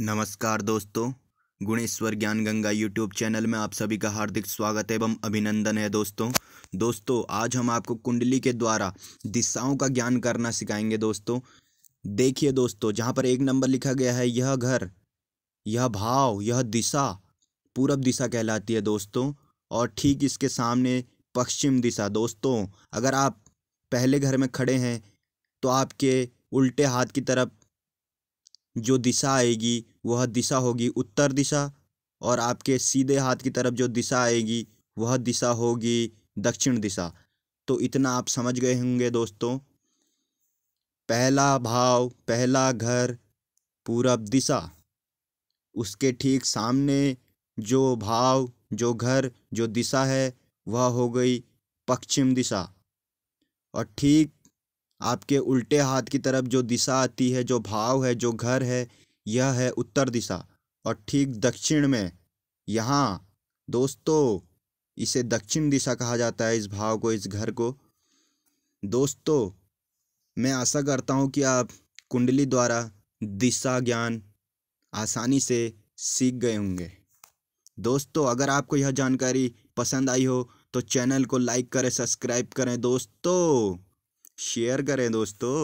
नमस्कार दोस्तों गुणेश्वर ज्ञान गंगा यूट्यूब चैनल में आप सभी का हार्दिक स्वागत एवं अभिनंदन है दोस्तों दोस्तों आज हम आपको कुंडली के द्वारा दिशाओं का ज्ञान करना सिखाएंगे दोस्तों देखिए दोस्तों जहाँ पर एक नंबर लिखा गया है यह घर यह भाव यह दिशा पूरब दिशा कहलाती है दोस्तों और ठीक इसके सामने पश्चिम दिशा दोस्तों अगर आप पहले घर में खड़े हैं तो आपके उल्टे हाथ की तरफ जो दिशा आएगी वह दिशा होगी उत्तर दिशा और आपके सीधे हाथ की तरफ जो दिशा आएगी वह दिशा होगी दक्षिण दिशा तो इतना आप समझ गए होंगे दोस्तों पहला भाव पहला घर पूरब दिशा उसके ठीक सामने जो भाव जो घर जो दिशा है वह हो गई पश्चिम दिशा और ठीक आपके उल्टे हाथ की तरफ जो दिशा आती है जो भाव है जो घर है यह है उत्तर दिशा और ठीक दक्षिण में यहाँ दोस्तों इसे दक्षिण दिशा कहा जाता है इस भाव को इस घर को दोस्तों मैं आशा करता हूँ कि आप कुंडली द्वारा दिशा ज्ञान आसानी से सीख गए होंगे दोस्तों अगर आपको यह जानकारी पसंद आई हो तो चैनल को लाइक करें सब्सक्राइब करें दोस्तों शेयर करें दोस्तों